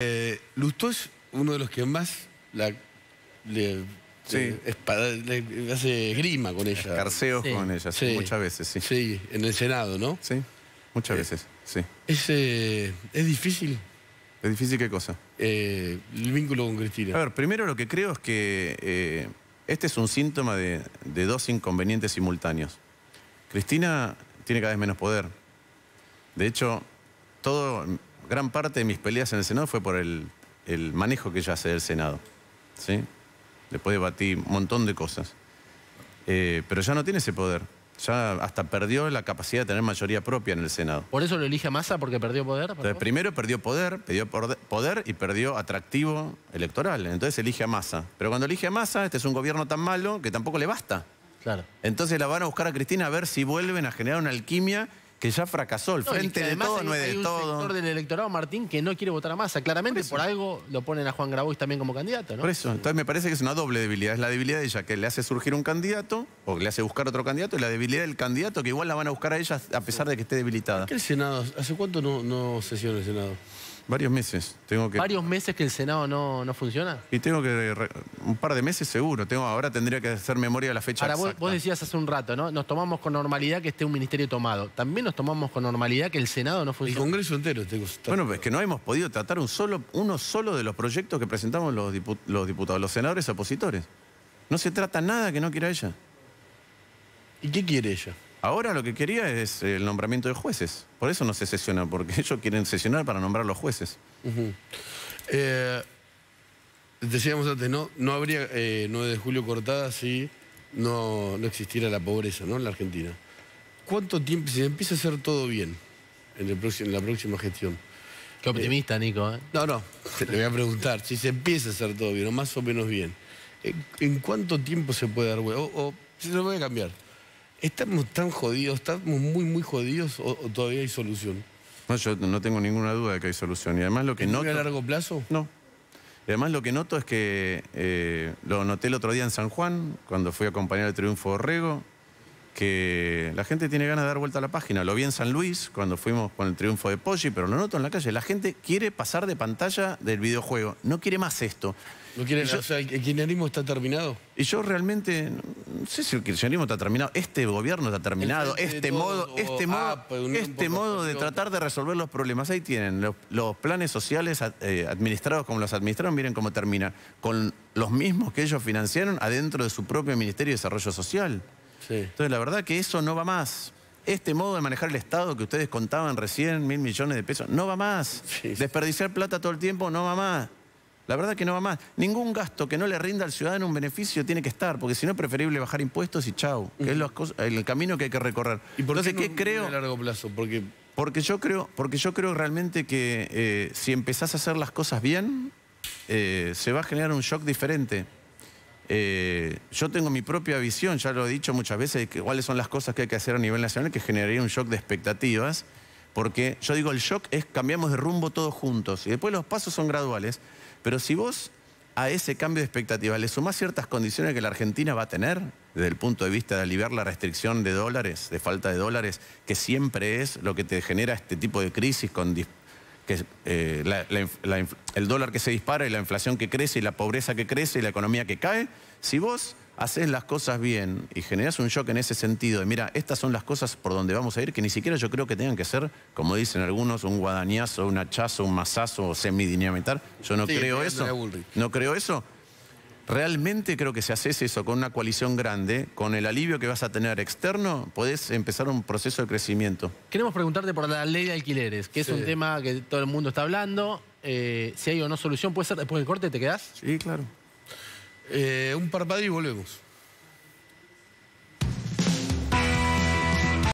Eh, Lustó es uno de los que más la, le, hace grima con ella. Carceos con ella, muchas veces, sí. Sí, en el Senado, ¿no? Sí, muchas eh, veces, sí. Es, eh, ¿Es difícil? ¿Es difícil qué cosa? Eh, el vínculo con Cristina. A ver, primero lo que creo es que este es un síntoma de dos inconvenientes simultáneos. Cristina tiene cada vez menos poder. De hecho, todo gran parte de mis peleas en el Senado fue por el, manejo que yo hace del Senado. ¿sí? Después debatí un montón de cosas. Eh, pero ya no tiene ese poder. Ya hasta perdió la capacidad de tener mayoría propia en el Senado. ¿Por eso lo elige a Massa? ¿Porque perdió poder? primero perdió poder, perdió poder y perdió atractivo electoral. Entonces elige a Massa. Pero cuando elige a Massa, este es un gobierno tan malo que tampoco le basta. Claro. Entonces la van a buscar a Cristina a ver si vuelven a generar una alquimia que ya fracasó. El frente de todo no es de hay un sector del electorado, Martín, que no quiere votar a Massa. Claramente, por, algo lo ponen a Juan Grabois también como candidato, ¿no? Por eso. Entonces me parece que es una doble debilidad. Es la debilidad de ella que le hace surgir un candidato o le hace buscar otro candidato y la debilidad del candidato que igual la van a buscar a ella a pesar de que esté debilitada. ¿Hace cuánto no, no sesiona el Senado? Varios meses. Tengo que... ¿Varios meses que el Senado no, no funciona? Y tengo que... Un par de meses seguro. Tengo, ahora tendría que hacer memoria de la fecha Ahora, Vos, decías hace un rato, ¿no? Nos tomamos con normalidad que esté un ministerio tomado. También nos tomamos con normalidad que el Senado no funciona. El Congreso entero. Tengo... Bueno, es que no hemos podido tratar un solo, uno solo de los proyectos que presentamos los diputados, los senadores opositores. No se trata nada que no quiera ella. ¿Y qué quiere ella? Ahora lo que quería es el nombramiento de jueces. Por eso no se sesiona, porque ellos quieren sesionar para nombrar los jueces. Eh, decíamos antes, ¿no? No habría 9 eh, de julio cortada si no, existiera la pobreza, ¿no? En la Argentina. ¿Cuánto tiempo, si se empieza a hacer todo bien en, la próxima gestión? Qué optimista, eh, Nico. No, no, te voy a preguntar. Si se empieza a hacer todo bien, o más o menos bien, ¿en, cuánto tiempo se puede dar vuelta? O, si se lo voy a cambiar. ¿Estamos tan jodidos, estamos muy, muy jodidos o, todavía hay solución? No, yo no tengo ninguna duda de que hay solución. Y además lo que a largo plazo? No. además lo que noto es que eh, lo noté el otro día en San Juan, cuando fui a acompañar el triunfo de Orrego, que la gente tiene ganas de dar vuelta a la página. Lo vi en San Luis cuando fuimos con el triunfo de Poggi, pero lo noto en la calle. La gente quiere pasar de pantalla del videojuego. No quiere más esto. No quiere, o sea, ¿el kirchnerismo está terminado? Y yo realmente, no sé si el kirchnerismo está terminado, este gobierno está terminado, este modo, este este modo de tratar de resolver los problemas. Ahí tienen, los, planes sociales eh, administrados como los administraron, miren cómo termina, con los mismos que ellos financiaron adentro de su propio Ministerio de Desarrollo Social. Entonces, la verdad que eso no va más. Este modo de manejar el Estado que ustedes contaban recién, mil millones de pesos, no va más. Desperdiciar plata todo el tiempo no va más. La verdad que no va más. Ningún gasto que no le rinda al ciudadano un beneficio tiene que estar, porque si no es preferible bajar impuestos y chau, es el camino que hay que recorrer. ¿Y por Entonces, qué, no, ¿qué creo? A largo plazo, porque... yo creo, porque yo creo realmente que eh, si empezás a hacer las cosas bien, eh, se va a generar un shock diferente. Eh, yo tengo mi propia visión, ya lo he dicho muchas veces, que, cuáles son las cosas que hay que hacer a nivel nacional que generaría un shock de expectativas, porque yo digo, el shock es cambiamos de rumbo todos juntos, y después los pasos son graduales, pero si vos a ese cambio de expectativas le sumás ciertas condiciones que la Argentina va a tener, desde el punto de vista de aliviar la restricción de dólares, de falta de dólares, que siempre es lo que te genera este tipo de crisis con que eh, el dólar que se dispara y la inflación que crece y la pobreza que crece y la economía que cae, si vos haces las cosas bien y generás un shock en ese sentido, de mira, estas son las cosas por donde vamos a ir, que ni siquiera yo creo que tengan que ser, como dicen algunos, un guadañazo, un hachazo, un mazazo o semidinamitar. Yo no creo eso. No creo eso realmente creo que si haces eso con una coalición grande, con el alivio que vas a tener externo, podés empezar un proceso de crecimiento. Queremos preguntarte por la ley de alquileres, que es un tema que todo el mundo está hablando. Eh, si hay o no solución, ¿puede ser después del corte? ¿Te quedás? Sí, claro. Eh, un parpadeo y volvemos.